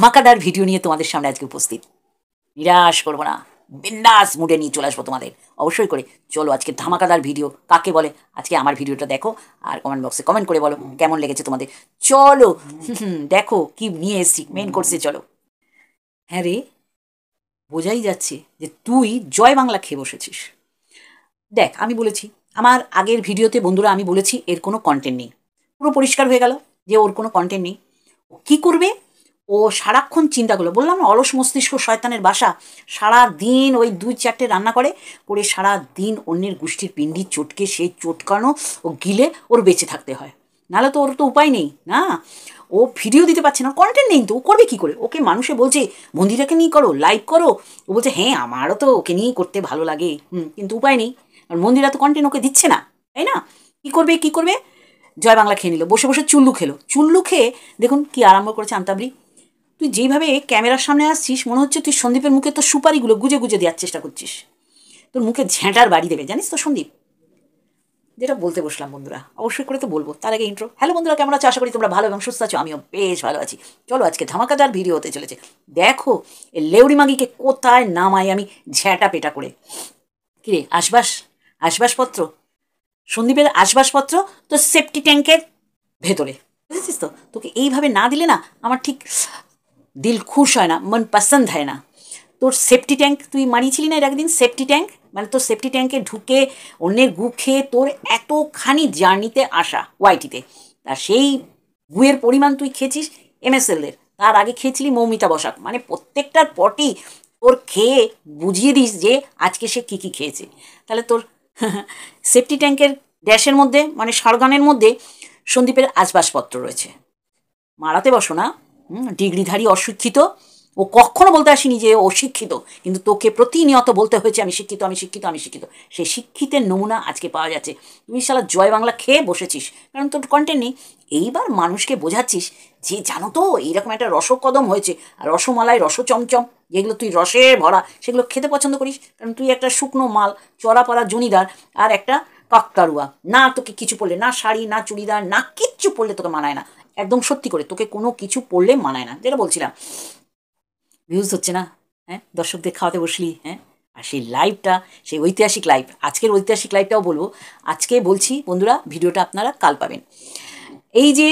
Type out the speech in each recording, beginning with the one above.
ধামাকাদার video নিয়ে তোমাদের সামনে আজকে উপস্থিত নিরাশ করবো না বিন্দাস মুডে নিয়ে চলে আসবো তোমাদের অবশ্যই করে চলো আজকে ধামাকাদার ভিডিও কাকে বলে আজকে আমার ভিডিওটা দেখো আর কমেন্ট বক্সে কমেন্ট করে বলো কেমন লেগেছে তোমাদের চলো দেখো কি নিয়ে এসছি মেন কোর্সে চলো হ্যাঁ রে বোঝাই যাচ্ছে যে তুই জয় বাংলা খেয়ে বসেছিস দেখ আমি বলেছি আমার আগের ভিডিওতে বন্ধুরা আমি বলেছি এর কোনো কন্টেন্ট নেই পুরো পরিষ্কার হয়ে গেল যে ওর কোনো কন্টেন্ট নেই ও কী করবে ও সারাক্ষণ চিন্তা করলো বললাম না অলস মস্তিষ্ক শয়তানের বাসা সারা দিন ওই দুই চারটে রান্না করে করে সারা দিন অন্যের গোষ্ঠীর পিণ্ডি চটকে সেই চটকানো ও গিলে ওর বেঁচে থাকতে হয় নাহলে তো ওর তো উপায় নেই না ও ভিডিও দিতে পারছে না কন্টেন্ট নেই তো ও করবে কী করে ওকে মানুষে বলছে মন্দিরাকে নিয়ে করো লাইক করো ও বলছে হ্যাঁ আমারও তো ওকে নিয়েই করতে ভালো লাগে হুম কিন্তু উপায় নেই কারণ মন্দিরা তো কন্টেন্ট ওকে দিচ্ছে না তাই না কী করবে কী করবে জয় বাংলা খেয়ে নিল বসে বসে চুল্লু খেলো চুল্লু খেয়ে দেখুন কি আরম্ভ করেছে আন্তাবলি তুই যেইভাবে ক্যামেরার সামনে আসছিস মনে হচ্ছে তুই সন্দীপের মুখে তোর সুপারিগুলো গুজে গুজে দেওয়ার চেষ্টা করছিস তোর মুখে ঝ্যাঁটার বাড়ি দেবে জানিস তো সন্দীপ যেটা বলতে বসলাম বন্ধুরা অবশ্যই করে তো বলবো তার আগে ইন্ট্রো হ্যালো বন্ধুরা কেমন আছো আশা করি তোমরা ভালো এবং সুস্থ আছো আমিও বেশ ভালো আছি চলো আজকে ধামাকাদার ভিডিও হতে চলেছে দেখো এ লেউড়ি মাগিকে কোথায় নামাই আমি ঝ্যাঁটা পেটা করে কিরে আসবাস আসবাসপত্র সন্দীপের আসবাসপত্র তোর সেফটি ট্যাঙ্কের ভেতরে বুঝেছিস তো তোকে এইভাবে না দিলে না আমার ঠিক দিল খুশ হয় না মন পছন্দ হয় না তোর সেফটি ট্যাঙ্ক তুই মানিয়েছিলি না এর একদিন সেফটি ট্যাঙ্ক মানে তোর সেফটি ট্যাঙ্কে ঢুকে অন্যের গু খেয়ে তোর এতখানি জার্নিতে আসা ওয়াইটিতে তা সেই গুয়ের পরিমাণ তুই খেয়েছিস এমএসএলের তার আগে খেয়েছিলি মৌমিতা বসাক মানে প্রত্যেকটার পটি তোর খেয়ে বুঝিয়ে দিস যে আজকে সে কী কী খেয়েছে তাহলে তোর সেফটি ট্যাঙ্কের ড্যাশের মধ্যে মানে সরগানের মধ্যে সন্দীপের আসবাসপত্র রয়েছে মারাতে বসো না ডিগ্রিধারী অশিক্ষিত ও কখনো বলতে আসিনি যে ও শিক্ষিত কিন্তু তোকে প্রতিনিয়ত বলতে হয়েছে আমি শিক্ষিত আমি শিক্ষিত আমি শিক্ষিত সেই শিক্ষিতের নমুনা আজকে পাওয়া যাচ্ছে তুমি সালা জয় বাংলা খেয়ে বসেছিস কারণ তোর কন্টেন্ট নেই এইবার মানুষকে বোঝাচ্ছিস যে জানো তো এইরকম একটা রসকদম হয়েছে আর রসমালাই রসচমচম যেগুলো তুই রসে ভরা সেগুলো খেতে পছন্দ করিস কারণ তুই একটা শুকনো মাল চড়াপাড়া জনিদার আর একটা কাকতারুয়া না তোকে কিছু পড়লে না শাড়ি না চুড়িদার না কিচ্ছু পড়লে তোকে মানায় না একদম সত্যি করে তোকে কোনো কিছু পড়লে মানায় না যেটা বলছিলাম ভিউজ হচ্ছে না হ্যাঁ দর্শকদের খাওয়াতে বসলি হ্যাঁ আর সেই লাইভটা সেই ঐতিহাসিক লাইভ আজকের ঐতিহাসিক লাইভটাও বলবো আজকে বলছি বন্ধুরা ভিডিওটা আপনারা কাল পাবেন এই যে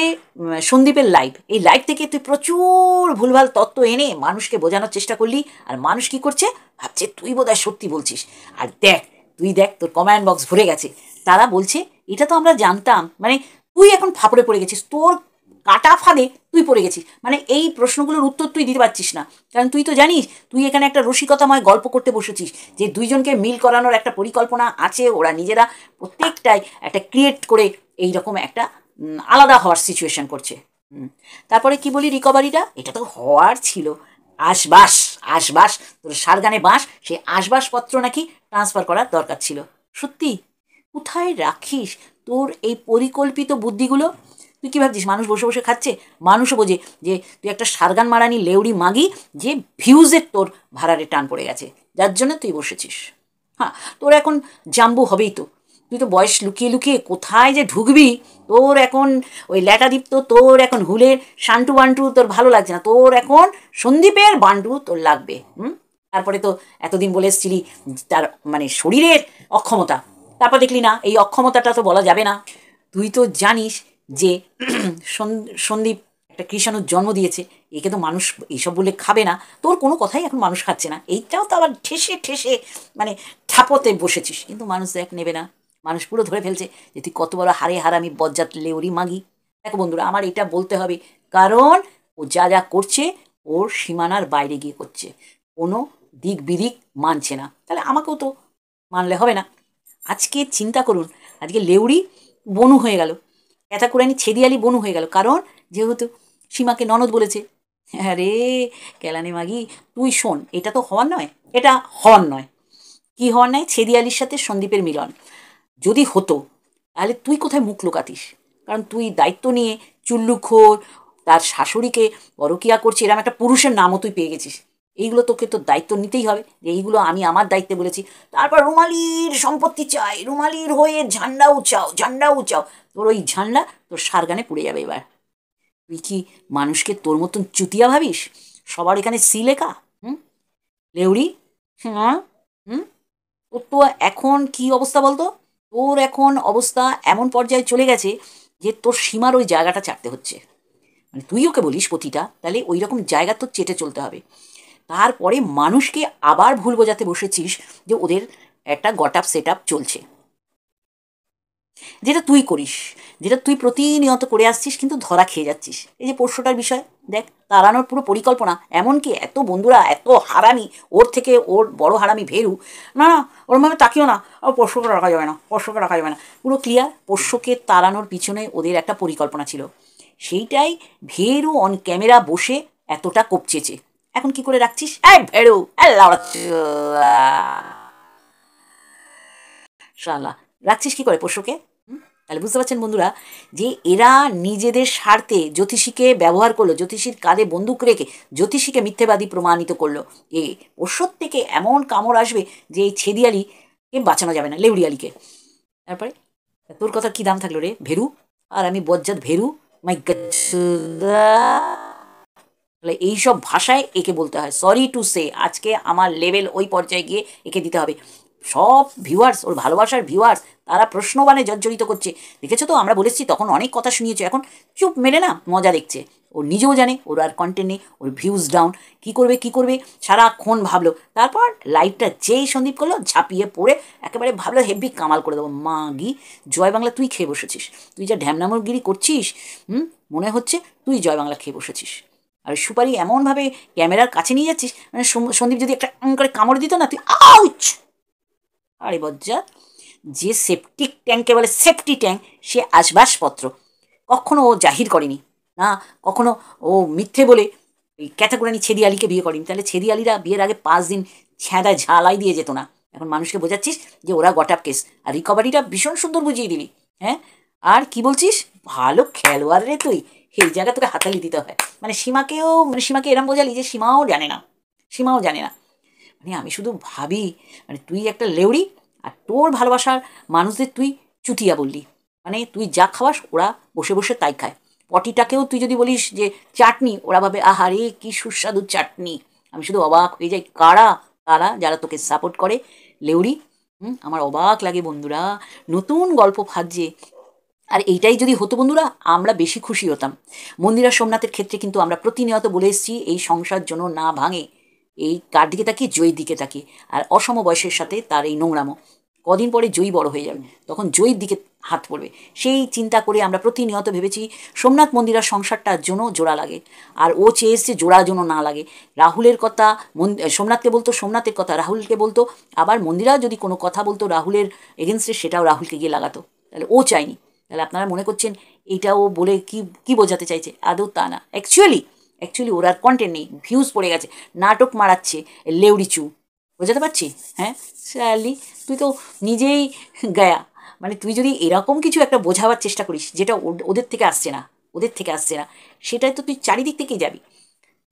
সন্দীপের লাইভ এই লাইভ থেকে তুই প্রচুর ভুলভাল তত্ত্ব এনে মানুষকে বোঝানোর চেষ্টা করলি আর মানুষ কি করছে ভাবছে তুই বোধহয় সত্যি বলছিস আর দেখ তুই দেখ তোর কমেন্ট বক্স ভরে গেছে তারা বলছে এটা তো আমরা জানতাম মানে তুই এখন ফাপড়ে পড়ে গেছিস তোর কাটা ফাঁদে তুই পড়ে গেছিস মানে এই প্রশ্নগুলোর উত্তর তুই দিতে পারছিস না কারণ তুই তো জানিস তুই এখানে একটা রসিকতাময় গল্প করতে বসেছিস যে দুইজনকে মিল করানোর একটা পরিকল্পনা আছে ওরা নিজেরা প্রত্যেকটাই একটা ক্রিয়েট করে এই রকম একটা আলাদা হওয়ার সিচুয়েশন করছে তারপরে কি বলি রিকভারিটা এটা তো হওয়ার ছিল আশবাস আশবাস তোর সারগানে বাঁশ সেই আশবাসপত্র নাকি ট্রান্সফার করার দরকার ছিল সত্যি কোথায় রাখিস তোর এই পরিকল্পিত বুদ্ধিগুলো তুই কী ভাবছিস মানুষ বসে বসে খাচ্ছে মানুষও বোঝে যে তুই একটা সারগান মারানি লেউড়ি মাগি যে ভিউজের তোর ভাড়ারে টান পড়ে গেছে যার জন্য তুই বসেছিস হ্যাঁ তোর এখন জাম্বু হবেই তো তুই তো বয়স লুকিয়ে লুকিয়ে কোথায় যে ঢুকবি তোর এখন ওই ল্যাটাদীপ্ত তোর এখন হুলের শান্টু বান্টু তোর ভালো লাগছে না তোর এখন সন্দীপের বান্টু তোর লাগবে হুম তারপরে তো এতদিন বলে এসেছিলি তার মানে শরীরের অক্ষমতা তারপর দেখলি না এই অক্ষমতাটা তো বলা যাবে না তুই তো জানিস যে সন্দীপ একটা কৃষাণুর জন্ম দিয়েছে একে তো মানুষ এইসব বলে খাবে না তোর কোনো কথাই এখন মানুষ খাচ্ছে না এইটাও তো আবার ঠেসে ঠেসে মানে ঠাপতে বসেছিস কিন্তু মানুষ দেখ নেবে না মানুষ পুরো ধরে ফেলছে যে তুই কত বড় হারে হার আমি বজ্জাত লেউরি মাগি দেখো বন্ধুরা আমার এটা বলতে হবে কারণ ও যা যা করছে ওর সীমানার বাইরে গিয়ে করছে কোনো দিক বিদিক মানছে না তাহলে আমাকেও তো মানলে হবে না আজকে চিন্তা করুন আজকে লেউরি বনু হয়ে গেল ক্যাতাকুরানি ছেদিয়ালি বনু হয়ে গেল কারণ যেহেতু সীমাকে ননদ বলেছে আরে কেলানি মাগি তুই শোন এটা তো হওয়ার নয় এটা হওয়ার নয় কি হওয়ার নয় ছেদিয়ালির সাথে সন্দীপের মিলন যদি হতো তাহলে তুই কোথায় মুখ লুকাতিস কারণ তুই দায়িত্ব নিয়ে চুল্লুখোর তার শাশুড়িকে কিয়া করছে এরকম একটা পুরুষের নামও তুই পেয়ে গেছিস এইগুলো তোকে তো দায়িত্ব নিতেই হবে যে এইগুলো আমি আমার দায়িত্বে বলেছি তারপর রুমালির সম্পত্তি চাই রুমালির হয়ে ঝান্ডা উঁচাও ঝান্ডা উঁচাও তোর ওই ঝান্ডা তোর সারগানে পড়ে যাবে এবার তুই কি মানুষকে তোর মতন চুতিয়া ভাবিস সবার এখানে সি লেখা হুম লেউড়ি হ্যাঁ হুম তোর তো এখন কি অবস্থা বলতো তোর এখন অবস্থা এমন পর্যায়ে চলে গেছে যে তোর সীমার ওই জায়গাটা চাটতে হচ্ছে মানে তুই ওকে বলিস প্রতিটা তাহলে ওই রকম জায়গা তোর চেটে চলতে হবে তারপরে মানুষকে আবার ভুল বোঝাতে বসেছিস যে ওদের একটা গট আপ সেট আপ চলছে যেটা তুই করিস যেটা তুই প্রতিনিয়ত করে আসছিস কিন্তু ধরা খেয়ে যাচ্ছিস এই যে পোষ্যটার বিষয় দেখ তাড়ানোর পুরো পরিকল্পনা এমনকি এত বন্ধুরা এত হারামি ওর থেকে ওর বড় হারামি ভেরু না না ওরমভাবে তাকিও না পোষ্যকে রাখা যাবে না পোষ্যকে রাখা যাবে না পুরো ক্লিয়ার পোষ্যকে তাড়ানোর পিছনে ওদের একটা পরিকল্পনা ছিল সেইটাই ভেরু অন ক্যামেরা বসে এতটা কপচেছে এখন কি করে রাখছিস রাখছিস কি করে পশুকে তাহলে বুঝতে পারছেন বন্ধুরা যে এরা নিজেদের স্বার্থে জ্যোতিষীকে ব্যবহার করলো জ্যোতিষীর কাঁধে বন্দুক রেখে জ্যোতিষীকে মিথ্যেবাদী প্রমাণিত করলো এ ওষুধ থেকে এমন কামড় আসবে যে এই কে বাঁচানো যাবে না লেউড়িয়ালিকে তারপরে তোর কথা কি দাম থাকলো রে ভেরু আর আমি বজ্জাত ভেরু মাই তাহলে এইসব ভাষায় একে বলতে হয় সরি টু সে আজকে আমার লেভেল ওই পর্যায়ে গিয়ে একে দিতে হবে সব ভিউয়ার্স ওর ভালোবাসার ভিউয়ার্স তারা প্রশ্নবানে জর্জরিত করছে দেখেছো তো আমরা বলেছি তখন অনেক কথা শুনিয়েছো এখন চুপ মেলে না মজা দেখছে ও নিজেও জানে ওর আর কন্টেন্ট নেই ওর ভিউজ ডাউন কি করবে কি করবে সারাক্ষণ ভাবলো তারপর লাইটটা যেই সন্দীপ করলো ঝাঁপিয়ে পড়ে একেবারে ভাবলো হেভি কামাল করে দেবো মা গি জয় বাংলা তুই খেয়ে বসেছিস তুই যা ঢ্যামনামগিরি করছিস হুম মনে হচ্ছে তুই জয় বাংলা খেয়ে বসেছিস আর সুপারি এমনভাবে ক্যামেরার কাছে নিয়ে যাচ্ছিস মানে সন্দীপ যদি একটা করে কামড় দিত না তুই আউচ আরে বজ্জা যে সেফটি ট্যাঙ্কে বলে সেফটি ট্যাঙ্ক সে আসবাসপত্র কখনো ও জাহির করেনি না কখনো ও মিথ্যে বলে ওই ক্যাথাকুরানি ছেদি আলীকে বিয়ে করেনি তাহলে ছেদি আলীরা বিয়ের আগে পাঁচ দিন ছ্যাঁদায় ঝালাই দিয়ে যেত না এখন মানুষকে বোঝাচ্ছিস যে ওরা গটাপ কেস আর রিকভারিটা ভীষণ সুন্দর বুঝিয়ে দিলি হ্যাঁ আর কি বলছিস ভালো খেলোয়াড় রে তুই এই জায়গা তোকে হাতালি দিতে হয় মানে সীমাকেও মানে সীমাকে এরম বোঝালি যে সীমাও জানে না সীমাও জানে না মানে আমি শুধু ভাবি মানে তুই একটা লেউড়ি আর তোর ভালোবাসার মানুষদের তুই চুতিয়া বললি মানে তুই যা খাওয়াস ওরা বসে বসে তাই খায় পটিটাকেও তুই যদি বলিস যে চাটনি ওরা ভাবে আহারে কি সুস্বাদু চাটনি আমি শুধু অবাক হয়ে যাই কারা কারা যারা তোকে সাপোর্ট করে হুম আমার অবাক লাগে বন্ধুরা নতুন গল্প ভাজছে আর এইটাই যদি হতো বন্ধুরা আমরা বেশি খুশি হতাম মন্দিরা সোমনাথের ক্ষেত্রে কিন্তু আমরা প্রতিনিয়ত বলে এসেছি এই সংসার জন্য না ভাঙে এই কার দিকে তাকিয়ে জয়ীর দিকে তাকিয়ে আর অসম বয়সের সাথে তার এই নোংরামো কদিন পরে জয়ী বড় হয়ে যাবে তখন জয়ীর দিকে হাত পড়বে সেই চিন্তা করে আমরা প্রতিনিয়ত ভেবেছি সোমনাথ মন্দিরার সংসারটার জন্য জোড়া লাগে আর ও চেয়েছে জোড়া জন্য না লাগে রাহুলের কথা সোমনাথকে বলতো সোমনাথের কথা রাহুলকে বলতো আবার মন্দিরা যদি কোনো কথা বলতো রাহুলের এগেনস্টে সেটাও রাহুলকে গিয়ে লাগাতো তাহলে ও চায়নি তাহলে আপনারা মনে করছেন এইটাও বলে কি কি বোঝাতে চাইছে আদৌ তা না অ্যাকচুয়ালি অ্যাকচুয়ালি ওর আর কন্টেন্ট নেই ভিউজ পড়ে গেছে নাটক মারাচ্ছে লেউড়িচু বোঝাতে পারছি হ্যাঁ শালি তুই তো নিজেই গায়া মানে তুই যদি এরকম কিছু একটা বোঝাবার চেষ্টা করিস যেটা ওদের থেকে আসছে না ওদের থেকে আসছে না সেটাই তো তুই চারিদিক থেকেই যাবি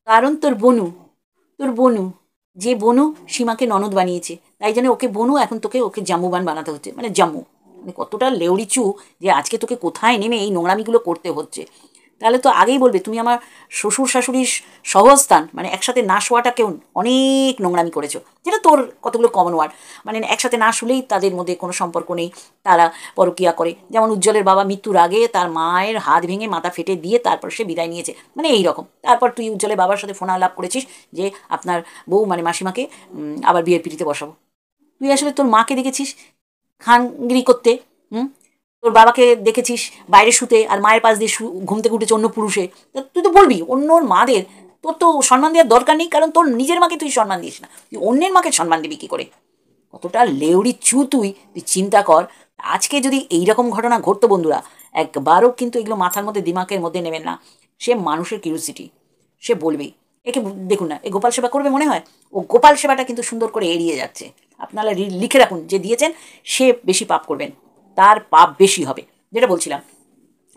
কারণ তোর বনু তোর বনু যে বনু সীমাকে ননদ বানিয়েছে তাই জন্য ওকে বনু এখন তোকে ওকে জাম্বুবান বানাতে হচ্ছে মানে জাম্মু মানে কতটা লেউড়িচু যে আজকে তোকে কোথায় নেমে এই নোংরামিগুলো করতে হচ্ছে তাহলে তো আগেই বলবে তুমি আমার শ্বশুর শাশুড়ির সহস্থান মানে একসাথে না কেউ অনেক নোংরামি করেছো যেটা তোর কতগুলো কমন ওয়ার্ড মানে একসাথে না শুলেই তাদের মধ্যে কোনো সম্পর্ক নেই তারা পরকিয়া করে যেমন উজ্জ্বলের বাবা মৃত্যুর আগে তার মায়ের হাত ভেঙে মাথা ফেটে দিয়ে তারপর সে বিদায় নিয়েছে মানে এই রকম তারপর তুই উজ্জ্বলের বাবার সাথে ফোন আলাপ করেছিস যে আপনার বউ মানে মাসিমাকে আবার বিয়ের পিড়িতে বসাবো তুই আসলে তোর মাকে দেখেছিস খানগিরি করতে হুম তোর বাবাকে দেখেছিস বাইরে শুতে আর মায়ের পাশ দিয়ে ঘুম থেকে উঠেছে অন্য পুরুষে তুই তো বলবি অন্য মাদের তোর তো সম্মান দেওয়ার দরকার নেই কারণ তোর নিজের মাকে তুই সম্মান দিস না তুই অন্যের মাকে সম্মান দিবি কী করে কতটা লেউড়ি চু তুই তুই চিন্তা কর আজকে যদি এই রকম ঘটনা ঘটতো বন্ধুরা একবারও কিন্তু এগুলো মাথার মধ্যে দিমাকের মধ্যে নেবেন না সে মানুষের কিউরিসিটি সে বলবেই একে দেখুন না এ গোপাল সেবা করবে মনে হয় ও গোপাল সেবাটা কিন্তু সুন্দর করে এড়িয়ে যাচ্ছে আপনারা লিখে রাখুন যে দিয়েছেন সে বেশি পাপ করবেন তার পাপ বেশি হবে যেটা বলছিলাম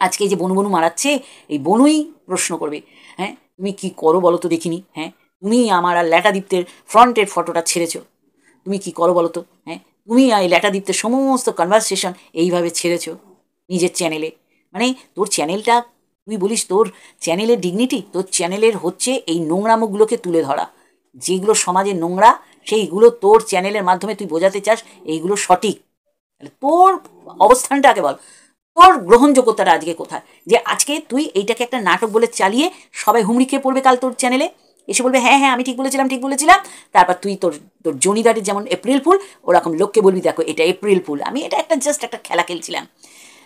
আজকে যে বনু বনু মারাচ্ছে এই বনুই প্রশ্ন করবে হ্যাঁ তুমি কি করো বলো তো দেখিনি হ্যাঁ তুমি আমার আর ল্যাটাদীপ্তের ফ্রন্টের ফটোটা ছেড়েছ তুমি কি করো বলো তো হ্যাঁ তুমি এই ল্যাটাদীপ্তের সমস্ত কনভারসেশন এইভাবে ছেড়েছ নিজের চ্যানেলে মানে তোর চ্যানেলটা তুই বলিস তোর চ্যানেলের ডিগনিটি তোর চ্যানেলের হচ্ছে এই নোংরামোগুলোকে তুলে ধরা যেগুলো সমাজে নোংরা সেইগুলো তোর চ্যানেলের মাধ্যমে তুই বোঝাতে চাস এইগুলো সঠিক তোর অবস্থানটা আগে বল তোর গ্রহণযোগ্যতাটা আজকে কোথায় যে আজকে তুই এইটাকে একটা নাটক বলে চালিয়ে সবাই হুমড়ি খেয়ে পড়বে কাল তোর চ্যানেলে এসে বলবে হ্যাঁ হ্যাঁ আমি ঠিক বলেছিলাম ঠিক বলেছিলাম তারপর তুই তোর তোর জনিদারের যেমন এপ্রিল ফুল ওরকম লোককে বলবি দেখো এটা এপ্রিল ফুল আমি এটা একটা জাস্ট একটা খেলা খেলছিলাম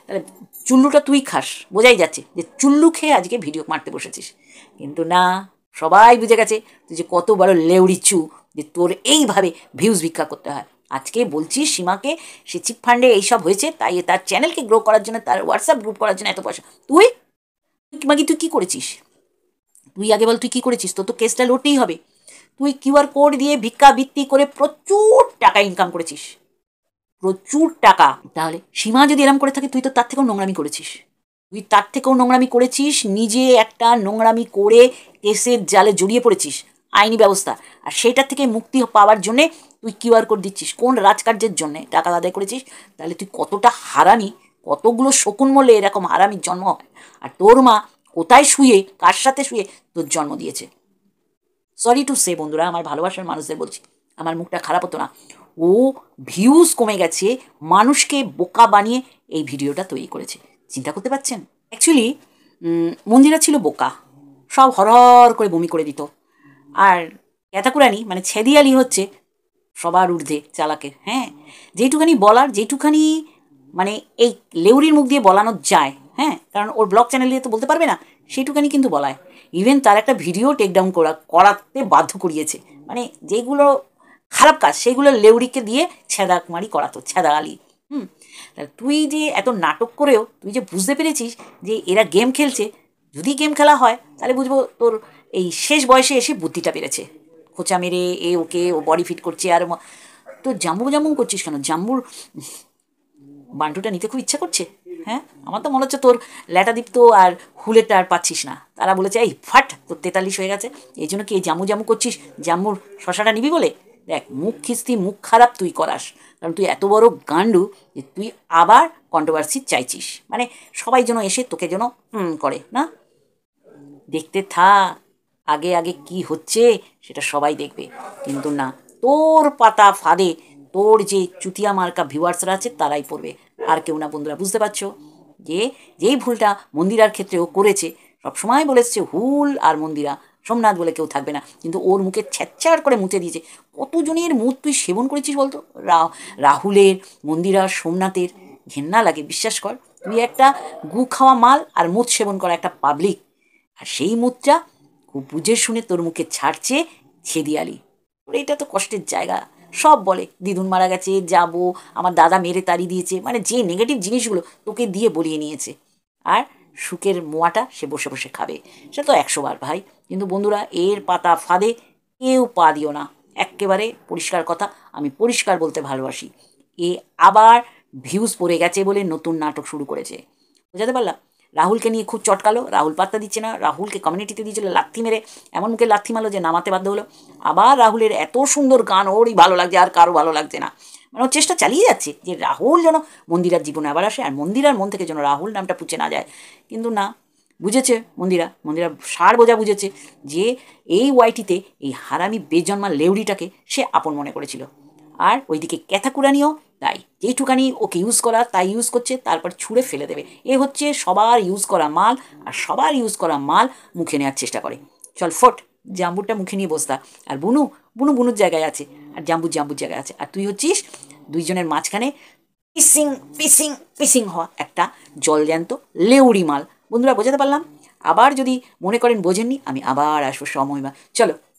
তাহলে চুল্লুটা তুই খাস বোঝাই যাচ্ছে যে চুল্লু খেয়ে আজকে ভিডিও মারতে বসেছিস কিন্তু না সবাই বুঝে গেছে তুই যে কত বড় লেউড়িচু যে তোর এইভাবে ভিউজ ভিক্ষা করতে হয় আজকে বলছি সীমাকে সে চিট ফান্ডে এইসব হয়েছে তাই তার চ্যানেলকে গ্রো করার জন্য তার হোয়াটসঅ্যাপ গ্রুপ করার জন্য এত পয়সা তুই মাগি তুই কী করেছিস তুই আগে বল তুই কী করেছিস তোর তো কেসটা লড়তেই হবে তুই কিউআর কোড দিয়ে ভিক্ষা ভিত্তি করে প্রচুর টাকা ইনকাম করেছিস প্রচুর টাকা তাহলে সীমা যদি এরম করে থাকে তুই তো তার থেকেও নোংরামি করেছিস তুই তার থেকেও নোংরামি করেছিস নিজে একটা নোংরামি করে কেসের জালে জড়িয়ে পড়েছিস আইনি ব্যবস্থা আর সেটা থেকে মুক্তি পাওয়ার জন্যে তুই কিউআর কোড দিচ্ছিস কোন রাজকার্যের জন্যে টাকা আদায় করেছিস তাহলে তুই কতটা হারানি কতগুলো শকুন মলে এরকম হারামির জন্ম হয় আর তোর মা কোথায় শুয়ে কার সাথে শুয়ে তোর জন্ম দিয়েছে সরি টু সে বন্ধুরা আমার ভালোবাসার মানুষদের বলছি আমার মুখটা খারাপ হতো না ও ভিউজ কমে গেছে মানুষকে বোকা বানিয়ে এই ভিডিওটা তৈরি করেছে চিন্তা করতে পারছেন অ্যাকচুয়ালি মন্দিরা ছিল বোকা সব হরহর করে বমি করে দিত আর ক্যাতাকুরানি মানে ছেদিয়ালি হচ্ছে সবার ঊর্ধ্বে চালাকে হ্যাঁ যেটুখানি বলার যেটুখানি মানে এই লেউরির মুখ দিয়ে বলানো যায় হ্যাঁ কারণ ওর ব্লগ চ্যানেলে তো বলতে পারবে না সেইটুখানি কিন্তু বলায় ইভেন তার একটা ভিডিও টেকডাউন করা করাতে বাধ্য করিয়েছে মানে যেগুলো খারাপ কাজ সেগুলো লেউরিকে দিয়ে ছেদাকুমারি করাতো ছেদা আলি হুম তাহলে তুই যে এত নাটক করেও তুই যে বুঝতে পেরেছিস যে এরা গেম খেলছে যদি গেম খেলা হয় তাহলে বুঝবো তোর এই শেষ বয়সে এসে বুদ্ধিটা বেড়েছে খোঁচা মেরে এ ওকে ও বডি ফিট করছে আর তো জাম্বু জাম্বু করছিস কেন জাম্বুর বান্টুটা নিতে খুব ইচ্ছা করছে হ্যাঁ আমার তো মনে হচ্ছে তোর ল্যাটাদীপ তো আর হুলেটা আর পাচ্ছিস না তারা বলেছে এই ফাট তোর তেতাল্লিশ হয়ে গেছে এই জন্য কি জামু জামু করছিস জাম্বুর শশাটা নিবি বলে দেখ মুখ খিস্তি মুখ খারাপ তুই করাস কারণ তুই এত বড় গান্ডু যে তুই আবার কন্ট্রোভার্সি চাইছিস মানে সবাই যেন এসে তোকে যেন করে না দেখতে থা আগে আগে কি হচ্ছে সেটা সবাই দেখবে কিন্তু না তোর পাতা ফাঁদে তোর যে চুতিয়া মার্কা ভিউয়ার্সরা আছে তারাই পড়বে আর কেউ না বন্ধুরা বুঝতে পারছো যে যেই ভুলটা মন্দিরার ক্ষেত্রেও করেছে সবসময় বলেছে হুল আর মন্দিরা সোমনাথ বলে কেউ থাকবে না কিন্তু ওর মুখে ছ্যাচ্ছার করে মুছে দিয়েছে কতজনের মুখ তুই সেবন করেছিস বলতো রাহুলের মন্দিরা সোমনাথের ঘেন্না লাগে বিশ্বাস কর তুই একটা গু খাওয়া মাল আর মুদ সেবন করা একটা পাবলিক আর সেই মুদটা খুব বুঝে শুনে তোর মুখে ছাড়ছে আলি এটা তো কষ্টের জায়গা সব বলে দিদুন মারা গেছে যাবো আমার দাদা মেরে তাড়ি দিয়েছে মানে যে নেগেটিভ জিনিসগুলো তোকে দিয়ে বলিয়ে নিয়েছে আর সুখের মোয়াটা সে বসে বসে খাবে সে তো একশোবার ভাই কিন্তু বন্ধুরা এর পাতা ফাঁদে কেউ পা দিও না একেবারে পরিষ্কার কথা আমি পরিষ্কার বলতে ভালোবাসি এ আবার ভিউজ পড়ে গেছে বলে নতুন নাটক শুরু করেছে বুঝাতে পারলাম রাহুলকে নিয়ে খুব চটকালো রাহুল পাত্তা দিচ্ছে না রাহুলকে কমিউনিটিতে দিয়েছিল লাথি মেরে এমন মুখে লাথি মারলো যে নামাতে বাধ্য হলো আবার রাহুলের এত সুন্দর গান ওরই ভালো লাগছে আর কারো ভালো লাগছে না মানে চেষ্টা চালিয়ে যাচ্ছে যে রাহুল যেন মন্দিরার জীবনে আবার আসে আর মন্দিরার মন থেকে যেন রাহুল নামটা পুচে না যায় কিন্তু না বুঝেছে মন্দিরা মন্দিরা সার বোঝা বুঝেছে যে এই ওয়াইটিতে এই হারামি বেজন্মা লেউড়িটাকে সে আপন মনে করেছিল আর ওইদিকে ক্যাথাকুরানিও তাই যেইটুকানি ওকে ইউজ করা তাই ইউজ করছে তারপর ছুঁড়ে ফেলে দেবে এ হচ্ছে সবার ইউজ করা মাল আর সবার ইউজ করা মাল মুখে নেওয়ার চেষ্টা করে চল ফোট জাম্বুরটা মুখে নিয়ে বসতা আর বুনু বুনু বুনুর জায়গায় আছে আর জাম্বুর জাম্বুর জায়গায় আছে আর তুই হচ্ছিস দুইজনের মাঝখানে পিসিং পিসিং পিসিং হওয়া একটা জলজ্যান্ত লেউড়ি মাল বন্ধুরা বোঝাতে পারলাম আবার যদি মনে করেন বোঝেননি আমি আবার আসবো সময় বা চলো